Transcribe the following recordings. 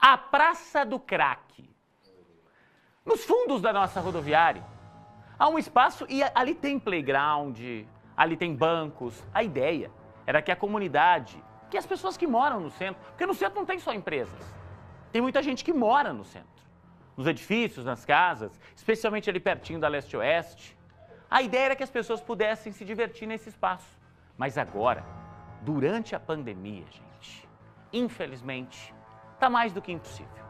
a Praça do craque Nos fundos da nossa rodoviária, há um espaço e ali tem playground, ali tem bancos. A ideia era que a comunidade, que as pessoas que moram no centro, porque no centro não tem só empresas, tem muita gente que mora no centro, nos edifícios, nas casas, especialmente ali pertinho da leste-oeste. A ideia era que as pessoas pudessem se divertir nesse espaço. Mas agora, durante a pandemia, gente, infelizmente, está mais do que impossível.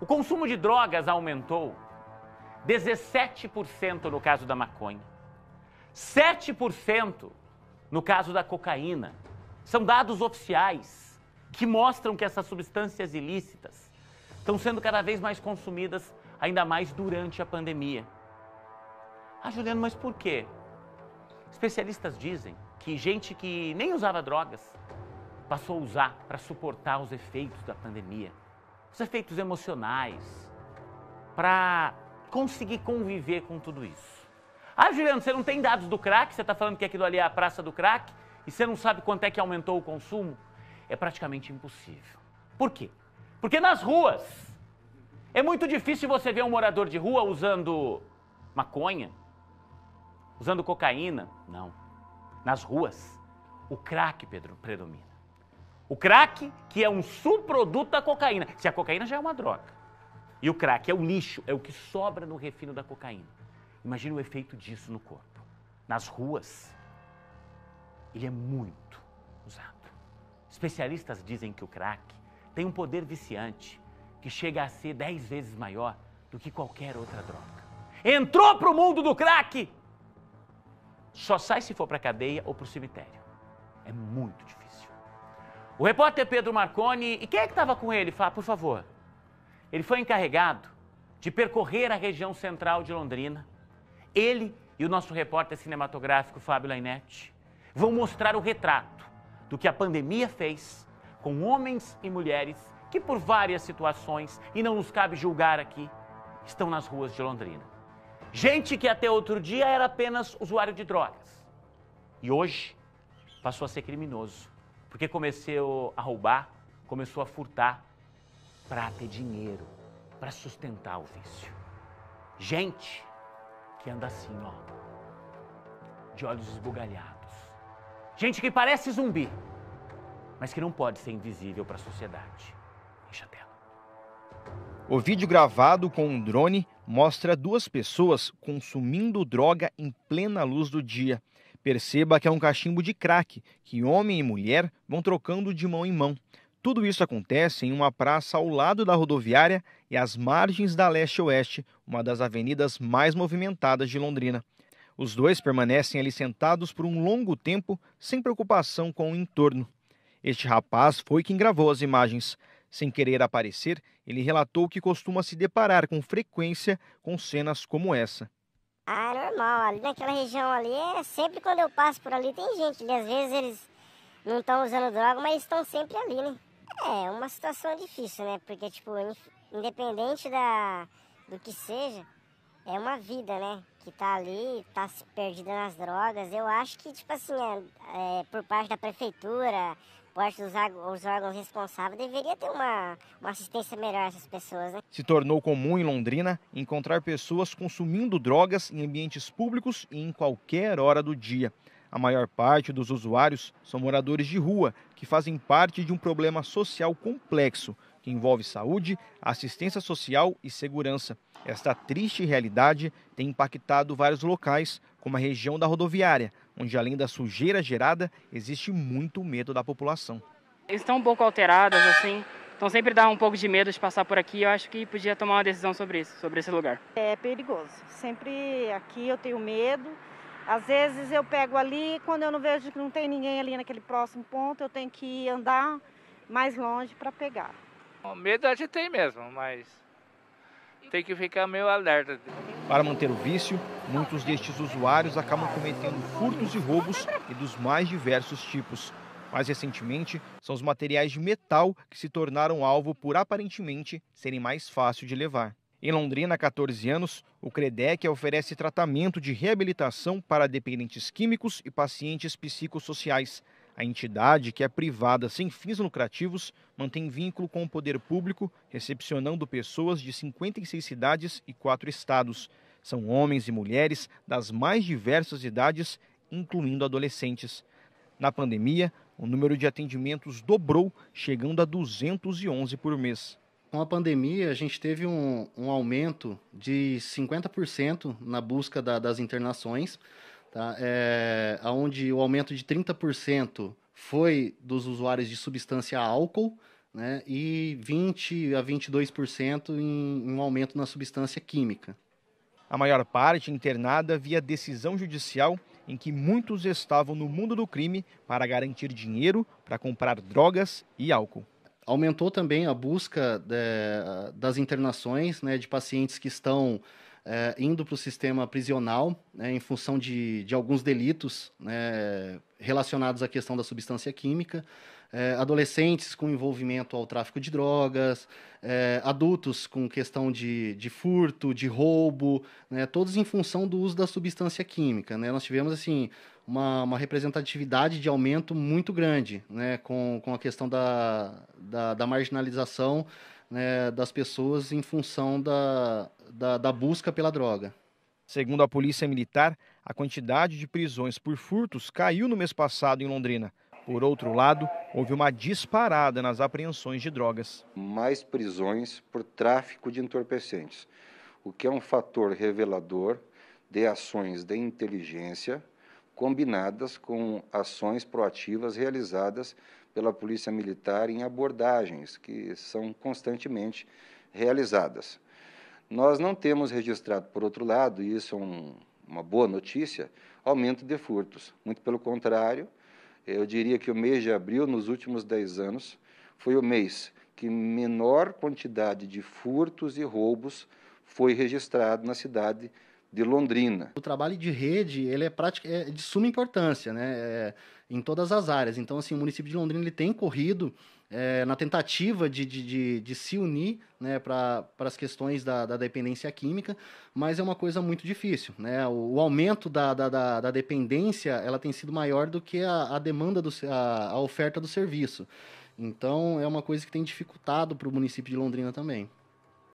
O consumo de drogas aumentou 17% no caso da maconha, 7% no caso da cocaína. São dados oficiais que mostram que essas substâncias ilícitas estão sendo cada vez mais consumidas, ainda mais durante a pandemia. Ah, Juliano, mas por quê? Especialistas dizem que gente que nem usava drogas passou a usar para suportar os efeitos da pandemia, os efeitos emocionais, para conseguir conviver com tudo isso. Ah, Juliano, você não tem dados do crack? Você está falando que aquilo ali é a praça do crack? E você não sabe quanto é que aumentou o consumo? É praticamente impossível. Por quê? Porque nas ruas é muito difícil você ver um morador de rua usando maconha, usando cocaína. Não. Nas ruas, o crack predomina. O crack, que é um subproduto da cocaína. Se a cocaína já é uma droga. E o crack é o lixo, é o que sobra no refino da cocaína. Imagina o efeito disso no corpo. Nas ruas, ele é muito usado. Especialistas dizem que o crack tem um poder viciante que chega a ser 10 vezes maior do que qualquer outra droga. Entrou para o mundo do crack! Só sai se for para a cadeia ou para o cemitério. É muito difícil. O repórter Pedro Marconi, e quem é que estava com ele? Fala, por favor. Ele foi encarregado de percorrer a região central de Londrina. Ele e o nosso repórter cinematográfico Fábio Lainetti vão mostrar o retrato do que a pandemia fez com homens e mulheres que, por várias situações, e não nos cabe julgar aqui, estão nas ruas de Londrina. Gente que até outro dia era apenas usuário de drogas e hoje passou a ser criminoso porque começou a roubar, começou a furtar para ter dinheiro, para sustentar o vício. Gente que anda assim, ó, de olhos esbugalhados. Gente que parece zumbi, mas que não pode ser invisível para a sociedade. Deixa a tela. O vídeo gravado com um drone mostra duas pessoas consumindo droga em plena luz do dia. Perceba que é um cachimbo de crack que homem e mulher vão trocando de mão em mão. Tudo isso acontece em uma praça ao lado da rodoviária e às margens da leste-oeste, uma das avenidas mais movimentadas de Londrina. Os dois permanecem ali sentados por um longo tempo, sem preocupação com o entorno. Este rapaz foi quem gravou as imagens. Sem querer aparecer, ele relatou que costuma se deparar com frequência com cenas como essa. Ah, normal. Ali naquela região ali, é sempre quando eu passo por ali tem gente. E né? às vezes eles não estão usando droga, mas estão sempre ali, né? É, é uma situação difícil, né? Porque, tipo, independente da, do que seja, é uma vida, né? Que tá ali, tá perdida nas drogas. Eu acho que, tipo assim, é, é, por parte da prefeitura, parte dos os órgãos responsáveis, deveria ter uma, uma assistência melhor a essas pessoas. Né? Se tornou comum em Londrina encontrar pessoas consumindo drogas em ambientes públicos e em qualquer hora do dia. A maior parte dos usuários são moradores de rua, que fazem parte de um problema social complexo, que envolve saúde, assistência social e segurança. Esta triste realidade tem impactado vários locais, como a região da rodoviária, onde além da sujeira gerada, existe muito medo da população. Estão um pouco alteradas, assim, então sempre dá um pouco de medo de passar por aqui. Eu acho que podia tomar uma decisão sobre isso, sobre esse lugar. É perigoso. Sempre aqui eu tenho medo. Às vezes eu pego ali, quando eu não vejo que não tem ninguém ali naquele próximo ponto, eu tenho que andar mais longe para pegar. O medo a gente tem mesmo, mas tem que ficar meio alerta. Para manter o vício, muitos destes usuários acabam cometendo furtos e roubos e dos mais diversos tipos. Mais recentemente, são os materiais de metal que se tornaram alvo por aparentemente serem mais fáceis de levar. Em Londrina, há 14 anos, o CREDEC oferece tratamento de reabilitação para dependentes químicos e pacientes psicossociais. A entidade, que é privada sem fins lucrativos, mantém vínculo com o poder público, recepcionando pessoas de 56 cidades e quatro estados. São homens e mulheres das mais diversas idades, incluindo adolescentes. Na pandemia, o número de atendimentos dobrou, chegando a 211 por mês. Com a pandemia, a gente teve um, um aumento de 50% na busca da, das internações tá? é, onde o aumento de 30% foi dos usuários de substância álcool, né? e 20 a 22% em, em um aumento na substância química. A maior parte internada via decisão judicial em que muitos estavam no mundo do crime para garantir dinheiro para comprar drogas e álcool. Aumentou também a busca de, é, das internações né, de pacientes que estão é, indo para o sistema prisional né, em função de, de alguns delitos né, relacionados à questão da substância química, é, adolescentes com envolvimento ao tráfico de drogas, é, adultos com questão de, de furto, de roubo, né, todos em função do uso da substância química. Né. Nós tivemos assim uma, uma, representatividade de aumento muito grande né, com, com a questão da, da, da marginalização né, das pessoas em função da, da, da busca pela droga. Segundo a Polícia Militar, a quantidade de prisões por furtos caiu no mês passado em Londrina. Por outro lado, houve uma disparada nas apreensões de drogas. Mais prisões por tráfico de entorpecentes, o que é um fator revelador de ações de inteligência combinadas com ações proativas realizadas pela Polícia Militar em abordagens que são constantemente realizadas. Nós não temos registrado, por outro lado, e isso é um, uma boa notícia, aumento de furtos. Muito pelo contrário, eu diria que o mês de abril, nos últimos 10 anos, foi o mês que menor quantidade de furtos e roubos foi registrado na cidade de Londrina. O trabalho de rede ele é, prática, é de suma importância, né? É, em todas as áreas. Então, assim, o município de Londrina ele tem corrido é, na tentativa de, de, de, de, se unir né, para as questões da, da, dependência química, mas é uma coisa muito difícil. Né? O, o aumento da, da, da, dependência ela tem sido maior do que a, a demanda, do, a, a oferta do serviço. Então, é uma coisa que tem dificultado para o município de Londrina também.